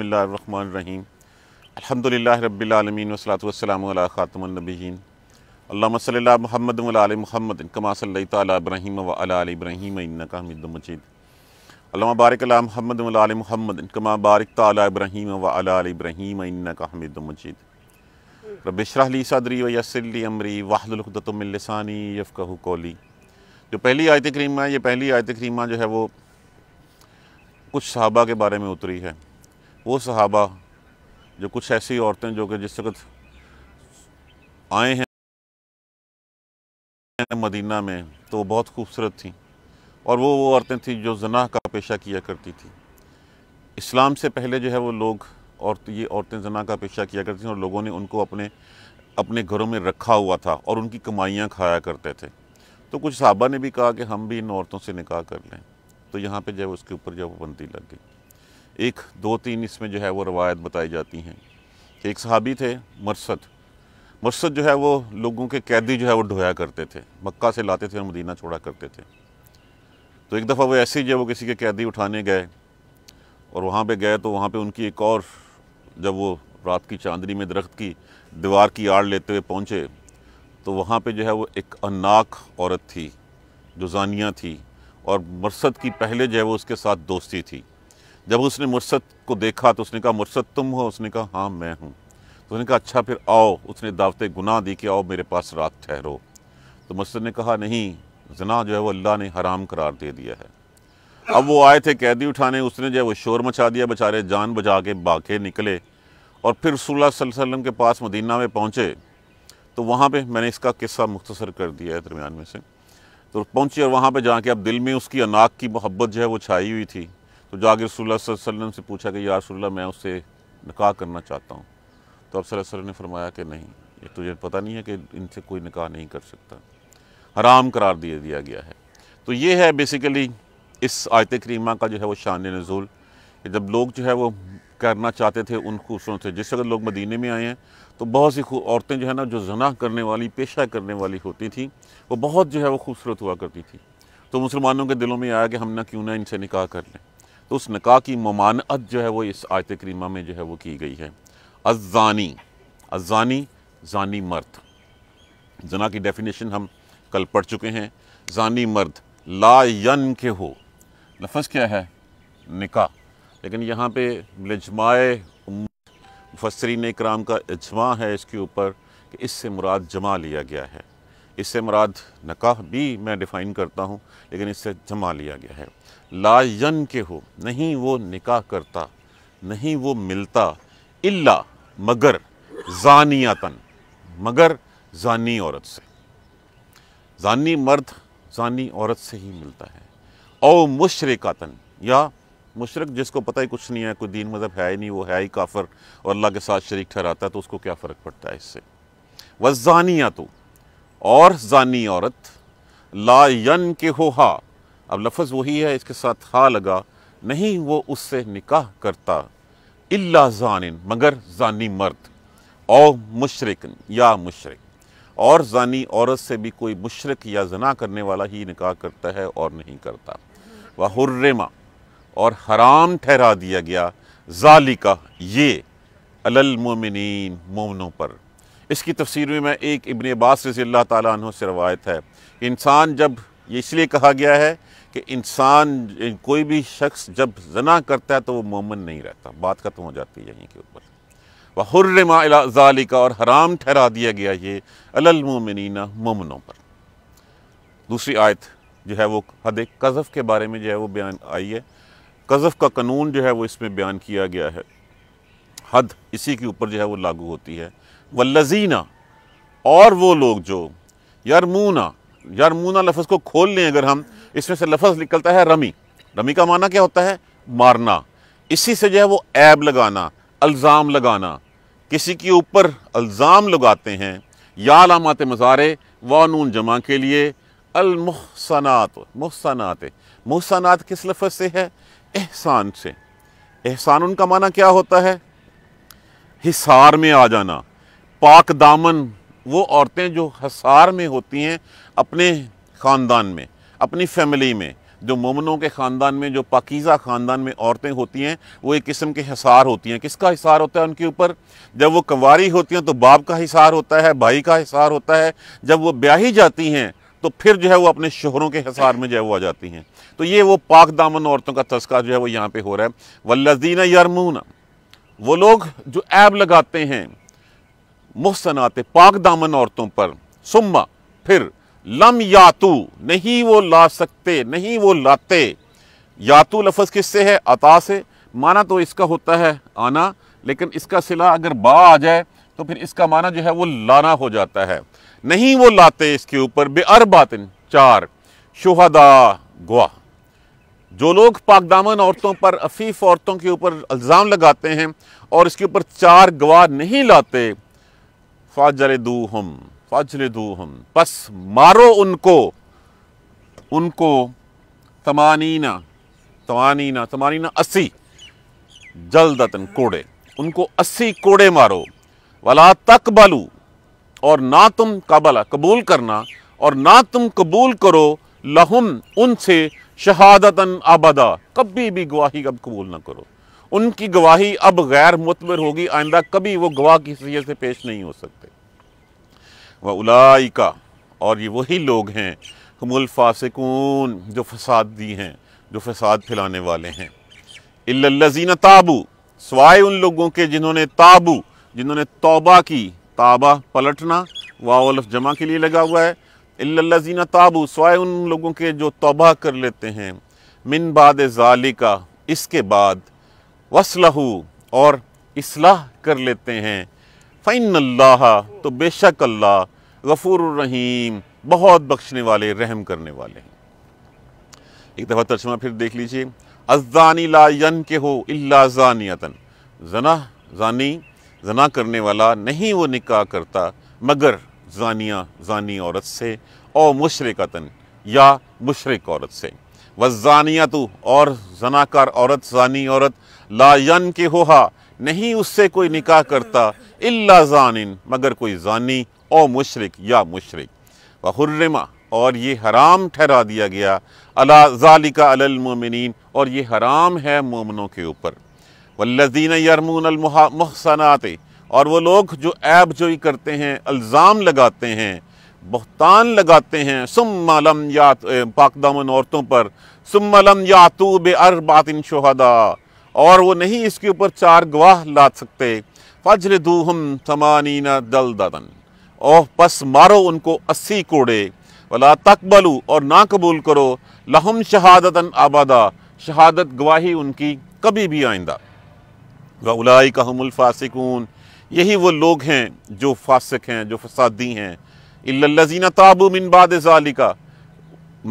बसमीम अलहमदिल्ला रबीआलमीन वसलात वसलाम ख़ातमनबीन अल्लाम सल महमद महमद कमा सल तब्राहीम वाल इनका मजीद अल्लाम बारक महमद वाल महमद कमा बारिक तब्रहीम वाल इब्राहीम इनका हमिद मजीद रबिशरली सदरी वसली अमरी वाहदतमिलसानी यफ़ कोली जो पहली आयत करीमा है ये पहली आयत करीमा जो है वो कुछ सहाबा के बारे में उतरी है वो सहाबा जो कुछ ऐसी औरतें जो कि जिस वक्त आए हैं मदीना में तो वो बहुत खूबसूरत थी और वो वो औरतें थीं जो जना का पेशा किया करती थी इस्लाम से पहले जो है वो लोग और ये औरतें जना का पेशा किया करती थीं और लोगों ने उनको अपने अपने घरों में रखा हुआ था और उनकी कमाइयाँ खाया करते थे तो कुछ साहबा ने भी कहा कि हम भी इन औरतों से निकाह कर लें तो यहाँ पे जो है उसके ऊपर जो पाबंदी वो बंदी लग गई एक दो तीन इसमें जो है वो रवायत बताई जाती हैं एक सहाबी थे मरसद मरसद जो है वो लोगों के कैदी जो है वो ढोया करते थे मक्का से लाते थे और मदीना छोड़ा करते थे तो एक दफ़ा वो ऐसे ही जब वो किसी के कैदी उठाने गए और वहाँ पे गए तो वहाँ पे उनकी एक और जब वो रात की चांदनी में दरख्त की दीवार की आड़ लेते हुए पहुँचे तो वहाँ पर जो है वो एक अनाक औरत थी जो जानिया थी और मरसद की पहले जो है वो उसके साथ दोस्ती थी जब उसने मुर्सद को देखा तो उसने कहा मुर्सद तुम हो उसने कहा हाँ मैं हूँ तो उसने कहा अच्छा फिर आओ उसने दावत गुनाह दी कि आओ मेरे पास रात ठहरो तो मुर्सद ने कहा नहीं जना जो है वो अल्लाह ने हराम करार दे दिया है अब वो आए थे कैदी उठाने उसने जो है वो शोर मचा दिया बेचारे जान बचा के बाके निकले और फिर रसोल्ला के पास मदीना में पहुँचे तो वहाँ पर मैंने इसका किस्सा मुख्तसर कर दिया है दरमियान में से तो पहुँची और वहाँ पर जाके अब दिल में उसकी अनाक की मोहब्बत जो है वो छाई हुई थी तो जागिर रसोल्ला से पूछा कि या मैं उससे निकाह करना चाहता हूँ तो आप सल्लल्लाहु ने फरमाया कि नहीं ये तुझे पता नहीं है कि इनसे कोई निकाह नहीं कर सकता हराम करार दे दिया गया है तो ये है बेसिकली इस आयत करीमा का जो है वो शान नज़ुल जब लोग जो है वो करना चाहते थे उन खूबसूरत से जिस अगर लोग मदीने में आए हैं तो बहुत सी औरतें जो है ना जो जना करने वाली पेशा करने वाली होती थी वो बहुत जो है वो खूबसूरत हुआ करती थी तो मुसलमानों के दिलों में आया कि हम ना क्यों ना इनसे निकाह कर लें तो उस निका की ममानत जो है वो इस आयत करीमा में जो है वो की गई है अजानी अजानी जानी मर्द जना की डेफिनेशन हम कल पढ़ चुके हैं जानी मर्द ला यन के हो लफज क्या है निका लेकिन यहाँ पे लजमाए मुफसरीन कराम का इजमा है इसके ऊपर कि इससे मुराद जमा लिया गया है इससे मराद नकाह भी मैं डिफ़ाइन करता हूँ लेकिन इससे जमा लिया गया है लाजन के हो नहीं वो निकाह करता नहीं वो मिलता इल्ला मगर जानियातन मगर जानी औरत से जानी मर्द जानी औरत से ही मिलता है और मुशरकातन या मुशरक जिसको पता ही कुछ नहीं है कोई दीन मज़हब है ही नहीं वो है ही काफर और अल्लाह के साथ शरीक ठहराता है तो उसको क्या फ़र्क पड़ता है इससे वजानिया तो और जानी औरत ला यन के हो हा अब लफज वही है इसके साथ हा लगा नहीं वो उससे निकाह करता इल्ला जानिन मगर जानी मर्द और मुशरक या मुशरक और जानी औरत से भी कोई मुशरक या जना करने वाला ही निकाह करता है और नहीं करता वह हुर्रमा और हराम ठहरा दिया गया जालिका ये अलल मोमनों पर इसकी तफसीर में एक इबन अब्बास रजी अल्लाह तु से रवायत है इंसान जब ये इसलिए कहा गया है कि इंसान कोई भी शख्स जब जना करता है तो वो मोमन नहीं रहता बात ख़त्म हो जाती है यहीं के ऊपर वह हुर्रमाजाली और हराम ठहरा दिया गया ये अलमोमिना मोमनों पर दूसरी आयत जो है वो हद कज़फ़ के बारे में जो है वो बयान आई है कज़फ़ का कानून जो है वो इसमें बयान किया गया है हद इसी के ऊपर जो है वो लागू होती है वल्लजीना और वो लोग जो यरमूना यरमूना लफ्ज़ को खोल लें अगर हम इसमें से लफ्ज़ निकलता है रमी रमी का माना क्या होता है मारना इसी से जो है वो ऐब लगाना अल्ज़ाम लगाना किसी के ऊपर अल्ज़ाम लगाते हैं या लामात मज़ारे वानून नून जमा के लिए अलमुहसनात महसनात महसनात किस लफ्ज़ से है एहसान से एहसान उनका माना क्या होता है हिसार में आ जाना पाक दामन वो औरतें जो हसार में होती हैं अपने ख़ानदान में अपनी फैमिली में जो मोमनों के ख़ानदान में जो पाकिज़ा ख़ानदान में औरतें होती हैं वो एक किस्म के हिसार होती हैं किसका हिसार होता है उनके ऊपर जब वो कंवारी होती हैं तो बाप का हिसार होता है भाई का हिसार होता है जब वो ब्याही जाती हैं तो फिर जो है वो अपने शोहरों के हिसार में जो है वो आ जाती हैं तो ये वो पाक दामन औरतों का तस्का जो है वो यहाँ पर हो रहा है वल्लजीना यारमून वो लोग जो ऐब लगाते हैं मुहसनात पाक दामन औरतों पर सुम्मा फिर लम यातु नहीं वो ला सकते नहीं वो लाते यातु लफज किससे है अता से माना तो इसका होता है आना लेकिन इसका सिला अगर बा आ जाए तो फिर इसका माना जो है वो लाना हो जाता है नहीं वो लाते इसके ऊपर बेअर बातिन चार शुहदा गुआ जो लोग पाकदामन औरतों पर अफीफ औरतों के ऊपर इल्ज़ाम लगाते हैं और इसके ऊपर चार गवाह नहीं लाते हम दूहम दू दूहम बस मारो उनको उनको तमानीना तमानीना तमानीना अस्सी जल्दतन कोड़े उनको अस्सी कोड़े मारो वला तक बलू और ना तुम कबला कबूल करना और ना तुम कबूल करो लहुम उनसे शहादतन आबदा कभी भी गवाही कब कबूल ना करो उनकी गवाही अब गैर मुतमर होगी आइंदा कभी वो गवाह की हैसियत से पेश नहीं हो सकते व उलाइका और ये वही लोग हैं हमुलफासकून जो फसाद दी हैं जो फसाद फैलाने वाले हैं इल्लजीन ताबू सवाए उन लोगों के जिन्होंने ताबू जिन्होंने तोबा की ताबा पलटना वावलफ जमा के लिए लगा हुआ है इल्लजीन ताबू सवाए उन लोगों के जो तौबा कर लेते हैं मिन बाद जालिका इसके बाद वसलह और इसलाह कर लेते हैं फ़ैन अल्लाह तो बेशक अल्लाह गफूर रहीम बहुत बख्शने वाले रहम करने वाले हैं एक दफ़ा तर्जमा फिर देख लीजिए अजानी ला यन के हो इल्ला जानियतन जना जानी जना करने वाला नहीं वो निकाह करता मगर जानिया जानी औरत से और मुशरकतन या मुशरक औरत से वजानिया तो और जनाकार औरत जानी औरत लायन के होहा नहीं उससे कोई निकाह करता इल्ला जानिन मगर कोई जानी ओ मुशरक या मुशरक वहुर्रमा और ये हराम ठहरा दिया गया अला जालिका अलमिन और ये हराम है मोमनों के ऊपर वल्लजीन यरमून मुहसनात और वो लोग जो ऐब जोई करते हैं अल्ज़ाम लगाते हैं बहतान लगाते हैं सुम या पाकदामन औरतों पर सुम यातूब अरबातिन शहदा और वो नहीं इसके ऊपर चार गवाह ला सकते फजल दूहम समानीना दल ददन ओह पस मारो उनको अस्सी कोड़े वला तकबलू और ना कबूल करो लहम शहादतन आबादा शहादत गवाही उनकी कभी भी आइंदा वलाई कहमुलफासिकून यही वो लोग हैं जो फासिक हैं जो फसादी हैं इल्लजीना ताबू मिन बाद ज़ालिका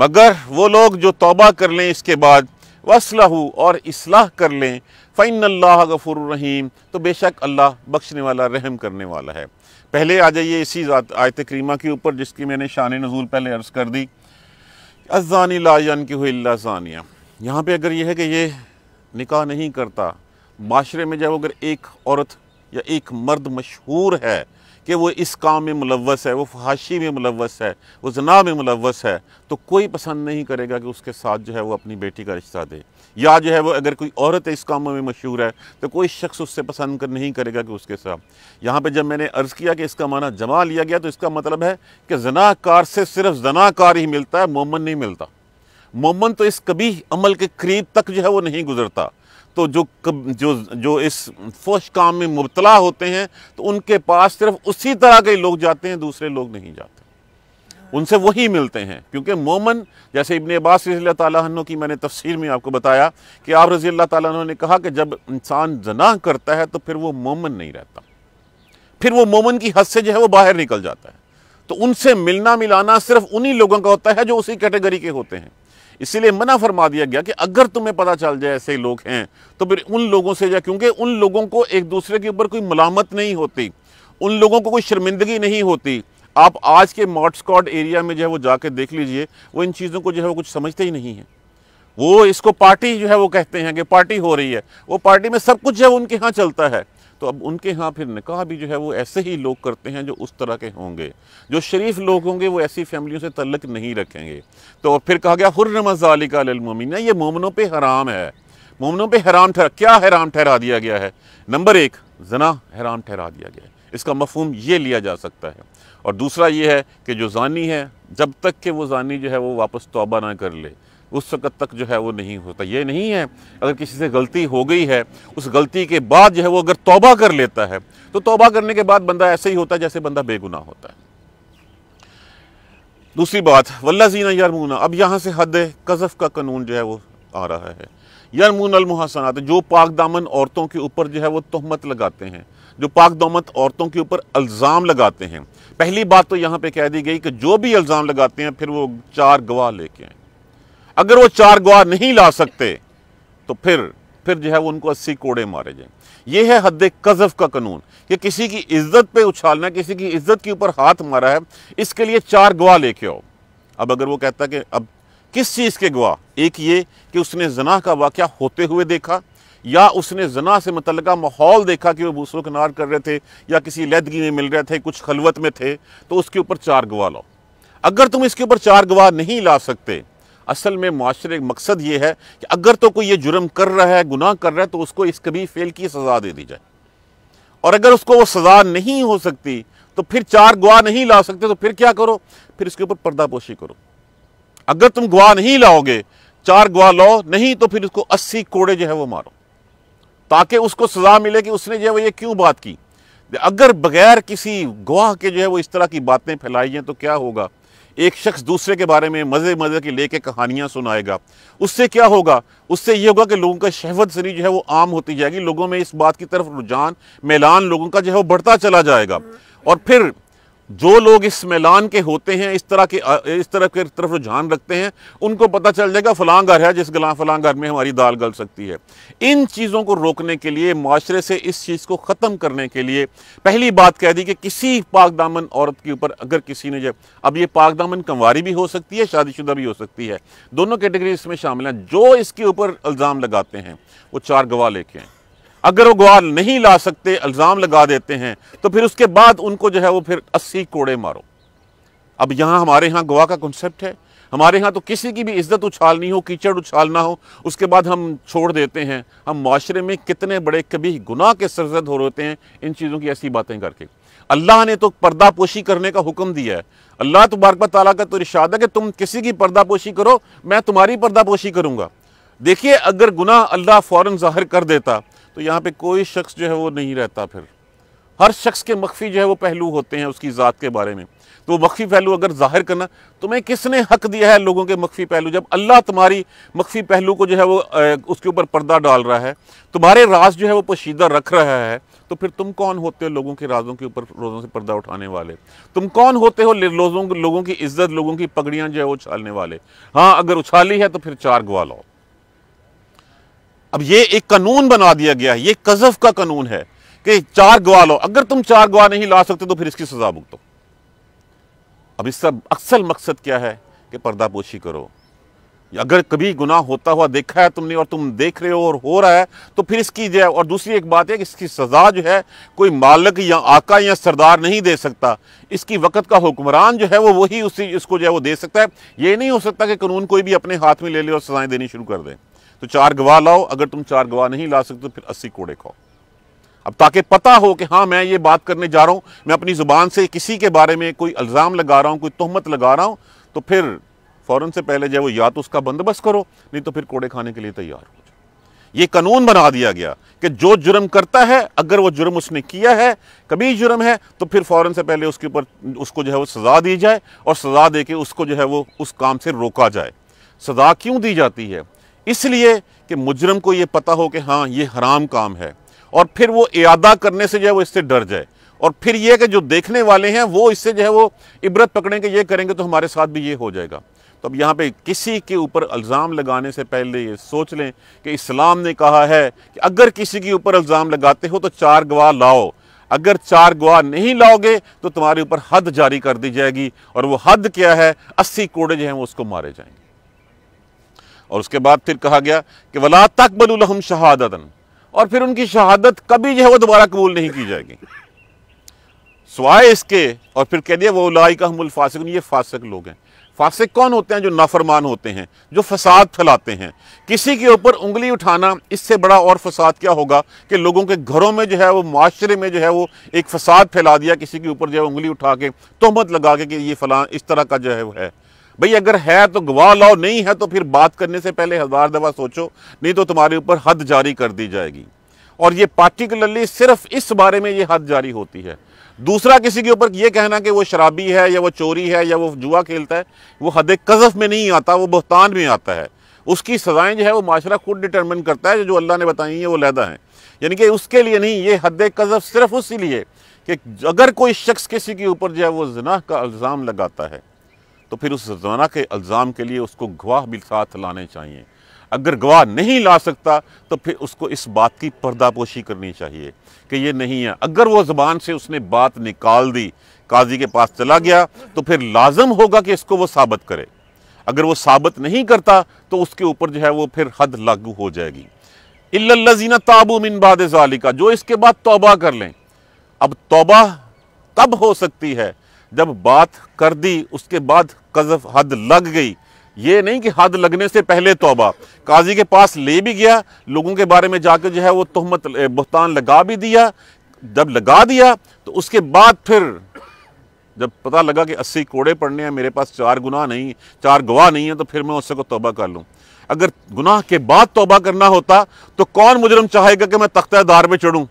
मगर वो लोग जो तौबा कर लें इसके बाद वसलहू और इसलाह कर लें फ़ैन अल्लाह गफुर रहीम तो बेशक अल्लाह बख्शने वाला रहम करने वाला है पहले आ जाइए इसी आयत करीमा के ऊपर जिसकी मैंने शान नजूल पहले अर्ज़ कर दी अजानी लाजन की हुई जानिया यहाँ पर अगर यह है कि ये निकाह नहीं करता माशरे में जब अगर एक औरत या एक मर्द मशहूर है कि वो इस काम में मुलवस है वो फहाशी में मुलवस है वो जना में मुलवस है तो कोई पसंद नहीं करेगा कि उसके साथ जो है वो अपनी बेटी का रिश्ता दे या जो है वो अगर कोई औरत इस काम में मशहूर है तो कोई शख्स उससे पसंद कर नहीं करेगा कि उसके साथ यहाँ पर जब मैंने अर्ज़ किया कि इसका माना जमा लिया गया तो इसका मतलब है कि जनाकार से सिर्फ जनाकार ही मिलता है मोमन नहीं मिलता मोमन तो इस कभी अमल के करीब तक जो है वो नहीं गुजरता तो जो जो जो इस फोश काम में मुबतला होते हैं तो उनके पास सिर्फ उसी तरह के लोग जाते हैं दूसरे लोग नहीं जाते उनसे वही मिलते हैं क्योंकि मोमन जैसे इबन अब्बास रजी तु की मैंने तफसीर में आपको बताया कि आप रजी अल्लाह तु ने कहा कि जब इंसान जना करता है तो फिर वो मोमन नहीं रहता फिर वो मोमन की हद से जो है वो बाहर निकल जाता है तो उनसे मिलना मिलाना सिर्फ उन्हीं लोगों का होता है जो उसी कैटेगरी के होते हैं इसीलिए मना फरमा दिया गया कि अगर तुम्हें पता चल जाए ऐसे लोग हैं तो फिर उन लोगों से जाए क्योंकि उन लोगों को एक दूसरे के ऊपर कोई मलामत नहीं होती उन लोगों को कोई शर्मिंदगी नहीं होती आप आज के मॉटस्कॉट एरिया में जो है वो जाके देख लीजिए वो इन चीज़ों को जो है वो कुछ समझते ही नहीं है वो इसको पार्टी जो है वो कहते हैं कि पार्टी हो रही है वो पार्टी में सब कुछ जो है उनके यहाँ चलता है तो अब उनके यहाँ फिर निकाह भी जो है वो ऐसे ही लोग करते हैं जो उस तरह के होंगे जो शरीफ लोग होंगे वो ऐसी फैमिलियों से तल्लक नहीं रखेंगे तो फिर कहा गया हुर्रमजालिकालमिन ये मोमनों पर हराम है मोमनों पर हराम ठहरा क्या हैराम ठहरा दिया गया है नंबर एक जना हैराम ठहरा दिया गया है इसका मफहम ये लिया जा सकता है और दूसरा ये है कि जो ज़ानी है जब तक कि वो ज़ानी जो है वो वापस तोबा ना कर ले उस वक़्त तक जो है वो नहीं होता ये नहीं है अगर किसी से गलती हो गई है उस गलती के बाद जो है वो अगर तोबा कर लेता है तो तोबा करने के बाद बंदा ऐसे ही होता है जैसे बंदा बेगुनाह होता है दूसरी बात वल्ला जीना यारमूना अब यहाँ से हद कज़फ़ का कानून जो है वो आ रहा है यरमून अलमुहसनात जो पाक दामन औरतों के ऊपर जो है वो तहमत लगाते हैं जो पाक दामत औरतों के ऊपर अल्ज़ाम लगाते हैं पहली बात तो यहाँ पे कह दी गई कि जो भी अल्ज़ाम लगाते हैं फिर वो चार गवाह लेके आए अगर वो चार गवाह नहीं ला सकते तो फिर फिर जो है वो उनको अस्सी कोड़े मारे जाए ये है हद कज़फ का कानून ये किसी की इज्जत पे उछालना किसी की इज्जत के ऊपर हाथ मारा है इसके लिए चार गवाह लेके आओ अब अगर वो कहता कि अब किस चीज़ के गवाह एक ये कि उसने जना का वाक्य होते हुए देखा या उसने जना से मुतल माहौल देखा कि वो दूसरों किनार कर रहे थे या किसी लैदगी में मिल रहे थे कुछ खलवत में थे तो उसके ऊपर चार गवाह लाओ अगर तुम इसके ऊपर चार गवाह नहीं ला सकते असल में माशरे मकसद ये है कि अगर तो कोई ये जुर्म कर रहा है गुनाह कर रहा है तो उसको इस कभी फेल की सज़ा दे दी जाए और अगर उसको वो सज़ा नहीं हो सकती तो फिर चार गवाह नहीं ला सकते तो फिर क्या करो फिर इसके ऊपर पर्दापोशी करो अगर तुम गवाह नहीं लाओगे चार गवाह लाओ नहीं तो फिर उसको अस्सी कोड़े जो है वो मारो ताकि उसको सज़ा मिले कि उसने जो है वो ये क्यों बात की अगर बगैर किसी गवाह के जो है वो इस तरह की बातें फैलाई हैं तो क्या होगा एक शख्स दूसरे के बारे में मज़े मज़े की लेके कहानियां सुनाएगा उससे क्या होगा उससे ये होगा कि लोगों का शहवत सरी जो है वो आम होती जाएगी लोगों में इस बात की तरफ रुझान मैलान लोगों का जो है वो बढ़ता चला जाएगा और फिर जो लोग इस मैलान के होते हैं इस तरह के इस तरह के तरफ रुझान रखते हैं उनको पता चल जाएगा फलां घर है जिस गला फलां घर में हमारी दाल गल सकती है इन चीज़ों को रोकने के लिए माशरे से इस चीज़ को ख़त्म करने के लिए पहली बात कह दी कि किसी पाक दामन औरत के ऊपर अगर किसी ने जब अब ये पाक दामन कंवारी भी हो सकती है शादीशुदा भी हो सकती है दोनों कैटेगरी इसमें शामिल हैं जो इसके ऊपर इल्ज़ाम लगाते हैं वो चार गवाह लेके हैं अगर वो ग्वार नहीं ला सकते अल्ज़ाम लगा देते हैं तो फिर उसके बाद उनको जो है वो फिर अस्सी कोड़े मारो अब यहाँ हमारे यहाँ गोवा का कॉन्सेप्ट है हमारे यहाँ तो किसी की भी इज्जत उछालनी हो कीचड़ उछालना हो उसके बाद हम छोड़ देते हैं हम माशरे में कितने बड़े कभी गुनाह के सरजद हो रहे हैं इन चीज़ों की ऐसी बातें करके अल्लाह ने तो पर्दापोशी करने का हुक्म दिया है अल्लाह तबारक तला का तो इर्शाद है कि तुम किसी की पर्दापोशी करो मैं तुम्हारी पर्दापोशी करूँगा देखिए अगर गुनाह अल्लाह फ़ौर ज़ाहिर कर देता तो यहाँ पे कोई शख्स जो है वो नहीं रहता फिर हर शख्स के मख्फी जो है वो पहलू होते हैं उसकी ज़ात के बारे में तो वो मख्फी पहलू अगर जाहिर करना तुम्हें किसने हक दिया है लोगों के मख्फी पहलू जब अल्लाह तुम्हारी मख्फी पहलू को जो है वो उसके ऊपर पर्दा डाल रहा है तुम्हारे राज जो है वो पोशीदा रख रहा है तो फिर तुम कौन होते हो लोगों के राजों के ऊपर रोज़ों से पर्दा उठाने वाले तुम कौन होते हो लोगों लोगों की इज्जत लोगों की पगड़ियाँ जो है वो उछालने वाले हाँ अगर उछाली है तो फिर चार गवा लाओ अब ये एक कानून बना दिया गया है ये कजफ का कानून है कि चार गवाह लो अगर तुम चार गवाह नहीं ला सकते तो फिर इसकी सजा भुगतो अब इसका अक्सर मकसद क्या है कि पर्दापोशी करो अगर कभी गुनाह होता हुआ देखा है तुमने और तुम देख रहे हो और हो रहा है तो फिर इसकी जो है और दूसरी एक बात है कि इसकी सज़ा जो है कोई मालक या आका या सरदार नहीं दे सकता इसकी वक़्त का हुक्मरान जो है वो वही उसी इसको जो है वो दे सकता है ये नहीं हो सकता कि कानून कोई भी अपने हाथ में ले ले और सजाएं देनी शुरू कर दें तो चार गवाह लाओ अगर तुम चार गवाह नहीं ला सकते तो फिर अस्सी कोड़े खाओ अब ताकि पता हो कि हाँ मैं ये बात करने जा रहा हूँ मैं अपनी ज़ुबान से किसी के बारे में कोई अल्ज़ाम लगा रहा हूँ कोई तहमत लगा रहा हूँ तो फिर फ़ौरन से पहले जो वो या तो उसका बंदोबस्त करो नहीं तो फिर कोड़े खाने के लिए तैयार हो जाओ ये कानून बना दिया गया कि जो जुर्म करता है अगर वो जुर्म उसने किया है कभी जुर्म है तो फिर फ़ौरन से पहले उसके ऊपर उसको जो है वो सज़ा दी जाए और सज़ा दे के उसको जो है वो उस काम से रोका जाए सज़ा क्यों दी जाती है इसलिए कि मुजरम को ये पता हो कि हाँ ये हराम काम है और फिर वो अदा करने से जो है वो इससे डर जाए और फिर ये कि जो देखने वाले हैं वो इससे जो है वो इबरत पकड़ें कि ये करेंगे तो हमारे साथ भी ये हो जाएगा तो अब यहाँ पे किसी के ऊपर अल्ज़ाम लगाने से पहले ये सोच लें कि इस्लाम ने कहा है कि अगर किसी के ऊपर अल्ज़ाम लगाते हो तो चार गवाह लाओ अगर चार गवाह नहीं लाओगे तो तुम्हारे ऊपर हद जारी कर दी जाएगी और वो हद क्या है अस्सी कोड़े जो हैं वो उसको मारे जाएंगे और उसके बाद फिर कहा गया कि वला तक बलूलहम शहादत और फिर उनकी शहादत कभी जो है वो दोबारा कबूल नहीं की जाएगी सवाए इसके और फिर कह दिया वो लाई का हमल फासिक ये फासिक लोग हैं फासिक कौन होते हैं जो नाफरमान होते हैं जो फसाद फैलाते हैं किसी के ऊपर उंगली उठाना इससे बड़ा और फसाद क्या होगा कि लोगों के घरों में जो है वो माशरे में जो है वो एक फसाद फैला दिया किसी के ऊपर जो है उंगली उठा के तोहमत लगा के कि ये फला इस तरह का जो है वो है भाई अगर है तो गवाह लाओ नहीं है तो फिर बात करने से पहले हज़ार दफा सोचो नहीं तो तुम्हारे ऊपर हद जारी कर दी जाएगी और ये पार्टिकुलरली सिर्फ इस बारे में ये हद जारी होती है दूसरा किसी के ऊपर ये कहना कि वो शराबी है या वो चोरी है या वो जुआ खेलता है वो हद कजफ में नहीं आता वो बहतान में आता है उसकी सज़ाएँ जो है वो माशरा खुद डिटर्मिन करता है जो अल्लाह ने बताई हैं वो लहदा है यानी कि उसके लिए नहीं ये हद कजफ सिर्फ उसी लिए कि अगर कोई शख्स किसी के ऊपर जो है वो जनाह का इल्ज़ाम लगाता है तो फिर उस जमाना के अल्ज़ाम के लिए उसको गवाह भी साथ लाने चाहिए अगर गवाह नहीं ला सकता तो फिर उसको इस बात की पर्दापोशी करनी चाहिए कि ये नहीं है अगर वो ज़बान से उसने बात निकाल दी काजी के पास चला गया तो फिर लाजम होगा कि इसको वो साबित करे अगर वो साबित नहीं करता तो उसके ऊपर जो है वो फिर हद लागू हो जाएगी इल्लजीना ताबू मिन बाद जालिका जो इसके बाद तोबा कर लें अब तोबा तब हो सकती है जब बात कर दी उसके बाद कजफ हद लग गई ये नहीं कि हद लगने से पहले तोबा काजी के पास ले भी गया लोगों के बारे में जाकर जो है वो तहमत बहतान लगा भी दिया जब लगा दिया तो उसके बाद फिर जब पता लगा कि अस्सी कोड़े पड़ने हैं मेरे पास चार गुनाह नहीं चार गवाह नहीं है तो फिर मैं उससे को तोबा कर लूँ अगर गुनाह के बाद तोबा करना होता तो कौन मुजरम चाहेगा कि मैं तख्ता दार पर चढ़ूँ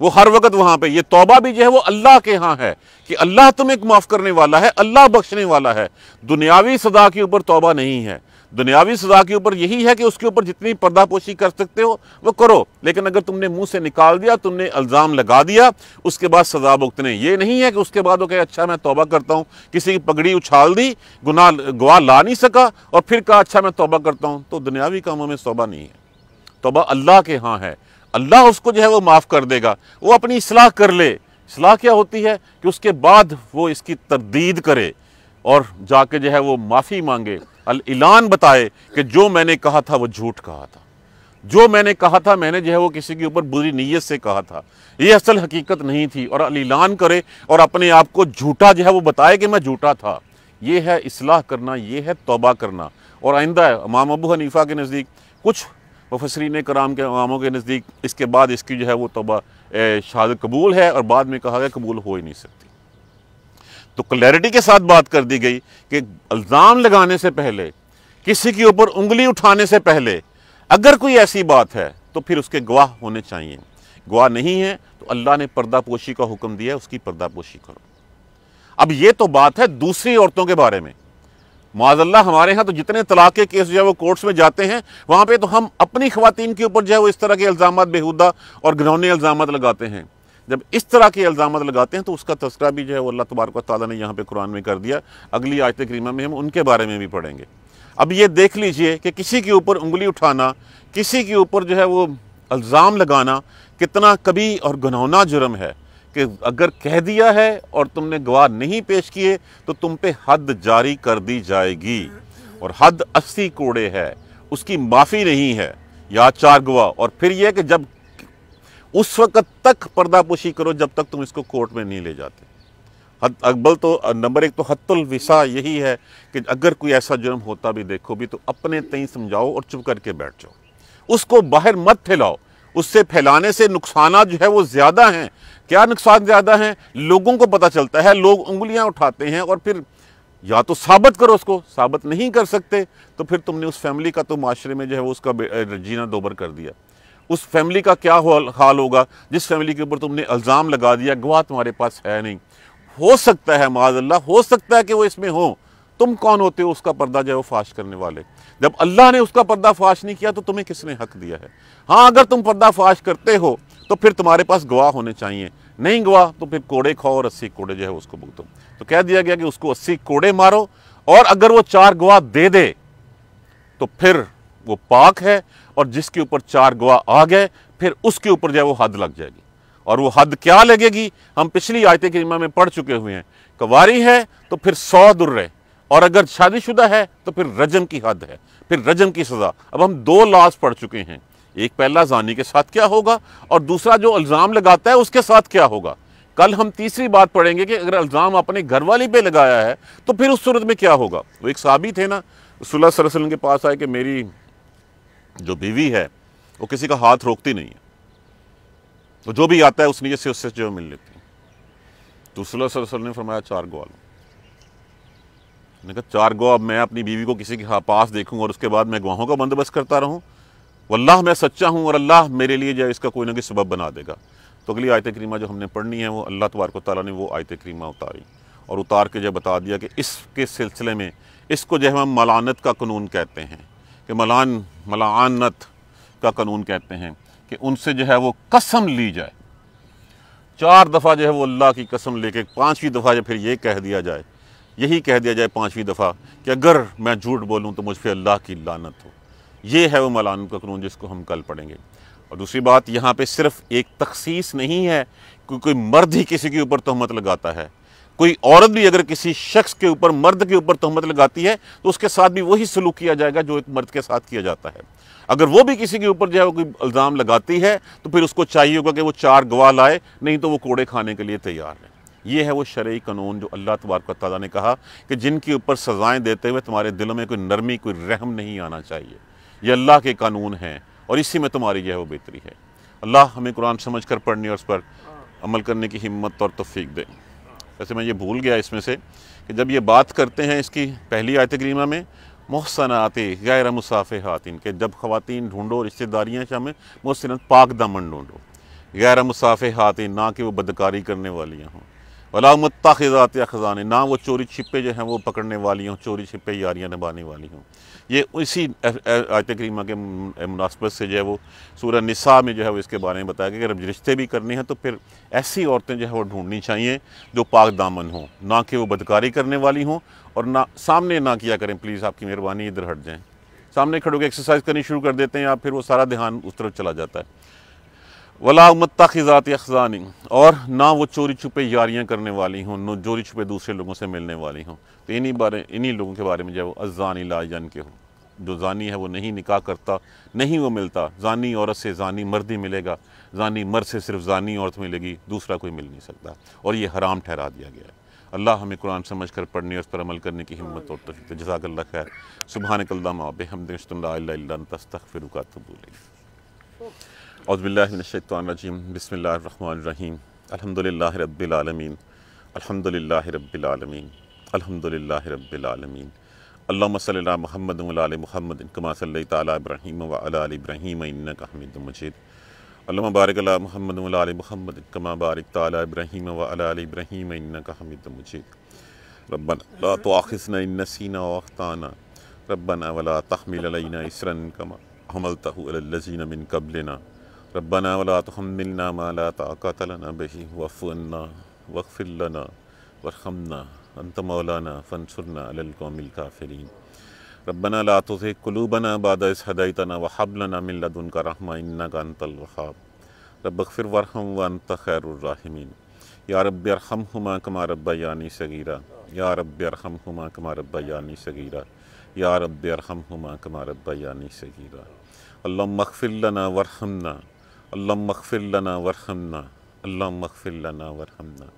वो हर वक्त वहां पे ये तौबा भी जो है वो अल्लाह के यहाँ है कि अल्लाह तुम्हें माफ़ करने वाला है अल्लाह बख्शने वाला है दुनियावी सदा के ऊपर तौबा नहीं है दुनियावी सजा के ऊपर यही है कि उसके ऊपर जितनी पर्दापोशी कर सकते हो वो करो लेकिन अगर तुमने मुंह से निकाल दिया तुमने अल्जाम लगा दिया उसके बाद सजा भुगतने ये नहीं है कि उसके बाद वो कहे अच्छा मैं तौबा करता हूँ किसी की पगड़ी उछाल दी गुना गवाह ला नहीं सका और फिर कहा अच्छा मैं तौबा करता हूँ तो दुनियावी कामों में तौबा नहीं है तोबा अल्लाह के यहाँ है अल्लाह उसको जो है वो माफ़ कर देगा वो अपनी असलाह कर ले इसलाह क्या होती है कि उसके बाद वो इसकी तरदीद करे और जाके जो है वो माफ़ी मांगे अल ऐलान बताए कि जो मैंने कहा था वो झूठ कहा था जो मैंने कहा था मैंने जो है वो किसी के ऊपर बुरी नीयत से कहा था ये असल हकीकत नहीं थी और अलीलान करे और अपने आप को झूठा जो है वो बताए कि मैं झूठा था ये है इसलाह करना ये है तोबा करना और आइंदा इमाम अबू हनीफ़ा के नज़दीक कुछ मुफसरीन कराम के अवामों के नज़दीक इसके बाद इसकी जो है वो तोबा शहाद कबूल है और बाद में कहा गया कबूल हो ही नहीं सकती तो क्लैरिटी के साथ बात कर दी गई कि इल्ज़ाम लगाने से पहले किसी के ऊपर उंगली उठाने से पहले अगर कोई ऐसी बात है तो फिर उसके गवाह होने चाहिए गवाह नहीं है तो अल्लाह ने पर्दापोशी का हुक्म दिया उसकी पर्दापोशी करो अब ये तो बात है दूसरी औरतों के बारे में माजल्ला हमारे यहाँ तो जितने तलाक़ के केस जो है वो कोर्ट्स में जाते हैं वहाँ पर तो हम अपनी खुवान के ऊपर जो है वो इस तरह के इल्ज़ाम बेहूदा और घनौने इल्ज़ाम लगाते हैं जब इस तरह के इल्ज़ाम लगाते हैं तो उसका तस्करा भी जो है वो अल्लाह तबारक ताली ने यहाँ पर कुरान में कर दिया अगली आयत करीमा में हम उनके बारे में भी पढ़ेंगे अब ये देख लीजिए कि किसी के ऊपर उंगली उठाना किसी के ऊपर जो है वो इल्ज़ाम लगाना कितना कभी और घनौना जुर्म है कि अगर कह दिया है और तुमने गवाह नहीं पेश किए तो तुम पे हद जारी कर दी जाएगी और हद अस्सी कोड़े है उसकी माफ़ी नहीं है या चार गवाह और फिर यह कि जब उस वक्त तक पर्दापोशी करो जब तक तुम इसको कोर्ट में नहीं ले जाते हद अकबल तो नंबर एक तो हतुलविसा यही है कि अगर कोई ऐसा जुर्म होता भी देखो भी तो अपने तई समझाओ और चुप करके बैठ जाओ उसको बाहर मत फैलाओ उससे फैलाने से नुकसाना जो है वो ज़्यादा हैं क्या नुकसान ज़्यादा हैं लोगों को पता चलता है लोग उंगलियां उठाते हैं और फिर या तो साबित करो उसको साबित नहीं कर सकते तो फिर तुमने उस फैमिली का तो माशरे में जो है वो उसका जीना दोबर कर दिया उस फैमिली का क्या हाल होगा जिस फैमिली के ऊपर तुमने इल्ज़ाम लगा दिया गवाह तुम्हारे पास है नहीं हो सकता है माजल्ला हो सकता है कि वो इसमें हो तुम कौन होते हो उसका पर्दा जो है वो फाश करने वाले जब अल्लाह ने उसका पर्दा फाश नहीं किया तो तुम्हें किसने हक दिया है हाँ अगर तुम पर्दा फाश करते हो तो फिर तुम्हारे पास गवाह होने चाहिए नहीं गवाह तो फिर कोड़े खाओ और अस्सी कोड़े जो है उसको भुगतो तो कह दिया गया कि उसको अस्सी कोड़े मारो और अगर वो चार गवाह दे दे तो फिर वो पाक है और जिसके ऊपर चार गवाह आ गए फिर उसके ऊपर जो है वो हद लग जाएगी और वो हद क्या लगेगी हम पिछली आयत करीमा में पढ़ चुके हुए हैं कवारी है तो फिर सौ दुर्रे और अगर शादीशुदा है तो फिर रजम की हद है फिर रजम की सज़ा अब हम दो लाज पढ़ चुके हैं एक पहला जानी के साथ क्या होगा और दूसरा जो इल्ज़ाम लगाता है उसके साथ क्या होगा कल हम तीसरी बात पढ़ेंगे कि अगर इल्ज़ाम अपने घर वाली पे लगाया है तो फिर उस सूरत में क्या होगा वो एक साबी थे ना सर सरसल के पास आए कि मेरी जो बीवी है वो किसी का हाथ रोकती नहीं है तो जो भी आता है उस नीचे से उससे जो मिल लेती तो सुलह सरसल ने फरमाया चार गो आलू मैंने कहा चार गो अब मैं अपनी बीवी को किसी के पास देखूँ और उसके बाद मैं गवाहों का बंदोबस्त करता रहूँ वल्लाह मैं सच्चा हूँ और अल्लाह मेरे लिए जो इसका कोई ना कोई सबब बना देगा तो अगली आयत करीमा जो हमने पढ़नी है वो अल्लाह तबारक ताली ने वो आयत करीमा उतारी और उतार के जो बता दिया कि इसके सिलसिले में इसको जो है हम मलानत का कानून कहते हैं कि मलान मलानत का कानून कहते हैं कि उनसे जो है वो कसम ली जाए चार दफ़ा जो है वो अल्लाह की कसम लेके पाँचवीं दफ़ा या फिर ये कह दिया जाए यही कह दिया जाए पाँचवीं दफ़ा कि अगर मैं झूठ बोलूँ तो मुझ पर अल्लाह की लानत हो ये है वो मौलाना का क़ानून जिसको हम कल पढ़ेंगे और दूसरी बात यहाँ पे सिर्फ एक तखसीस नहीं है कि कोई मर्द ही किसी के ऊपर तहमत लगाता है कोई औरत भी अगर किसी शख्स के ऊपर मर्द के ऊपर तहमत लगाती है तो उसके साथ भी वही सलूक किया जाएगा जो एक मर्द के साथ किया जाता है अगर वो भी किसी के ऊपर जो है वो कोई इल्ज़ाम लगाती है तो फिर उसको चाहिए होगा कि वो चार गवाह लाए नहीं तो वो कोड़े खाने के लिए तैयार है ये है वो शर्य कानून जो अल्लाह तबारक ताली ने कहा कि जिनके ऊपर सज़ाएँ देते हुए तुम्हारे दिलों में कोई नरमी कोई रहम नहीं आना चाहिए ये अल्लाह के कानून हैं और इसी में तुम्हारी जो है वो बेहतरी है अल्लाह हमें कुरान समझ कर पढ़ने और उस पर अमल करने की हिम्मत और तफीक दे वैसे मैं ये भूल गया इसमें से कि जब ये बात करते हैं इसकी पहली आयत करीमा में आते गैर मुसाफ़ात के जब खातन ढूँढो रिश्तेदारियाँ शामिल मोहसिन पाक दामन ढूँढो गैर मुसाफ़ात ना कि वो बदकारी करने वालियाँ हों वला मतखज़ात ख़जान ना वो चोरी छिपे जो हैं वो पकड़ने वाली हों चोरी छिपे यारियाँ निभाने वाली हों ये इसी आयत करीमा के मुनासबत से जो है वो सूर्य नसा में जो है वो इसके बारे में बताया गया कि अगर रिश्ते भी करने हैं तो फिर ऐसी औरतें जो है वो ढूंढनी चाहिए जो पाक दामन हों ना कि वो बदकारी करने वाली हों और ना सामने ना किया करें प्लीज़ आपकी मेहरबानी इधर हट जाएँ सामने खड़ों के एक्सरसाइज करनी शुरू कर देते हैं या फिर वो सारा ध्यान उस तरफ चला जाता है वला अखजानी और ना वो चोरी छुपे यारियाँ करने वाली हों न चोरी छुपे दूसरे लोगों से मिलने वाली हों तो इन्हीं बारे इन्हीं लोगों के बारे में जो अजानी जान के हों जो जानी है वो नहीं निकाह करता नहीं वो मिलता जानी औरत से जानी मर्द ही मिलेगा जानी मर्द से सिर्फ जानी औरत मिलेगी दूसरा कोई मिल नहीं सकता और ये हराम ठहरा दिया गया है अल्लाह हमें कुरान समझ कर पढ़ने और उस पर अमल करने की हिम्मत और तफीक जजाकल्ला खैर सुबहानकल्ला माब हमद तस्तफ़िर अज़बिल्लिनशतरजीम बसमीम अलहमदिल्ला रबालमीन अलहमदिल्ला रबालमीन अलहमदिल्ला रबालमीन अल्लाम सल महमद महमद कमा सल तब्रहीम वब्रहीम हमिद मजीद अल्लाम बारक महमद महमद कमा बारक तब्रहीम वब्रहीम हमिद मजीद रबन तो आखिसन नसीना वाना रबन अवला तहमिल इसरन कमा हमल तहुलजीन मिन कबलना रब्बना वला तहमिलना माला ताकत लना बही वफ़ना वक्फ़िर लना वरहमना अंत मौलाना फ़नसुरना अलकौमिल काफ़रीन रब्बना ला तुज़े कुलूबना बाद इस हदायतना वहब लना मिन लदुनका रहमा इन्नका अंतल वहाब रब्बगफिर वरहम व अंत खैरुर्राहिमीन या रब्बि अरहमहुमा कमा रब्बयानी सगीरा या रब्बि अरहमहुमा कमा रब्बयानी सगीरा या रब्बि अरहमहुमा कमा रब्बयानी सगीरा अल्लाह मगफिर लना वरहमना اللهم اغفر لنا وارحمنا اللهم اغفر لنا وارحمنا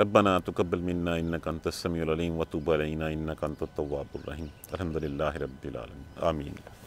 ربنا تقبل منا انك انت السميع العليم وتوب علينا انك انت التواب الرحيم الحمد لله رب العالمين امين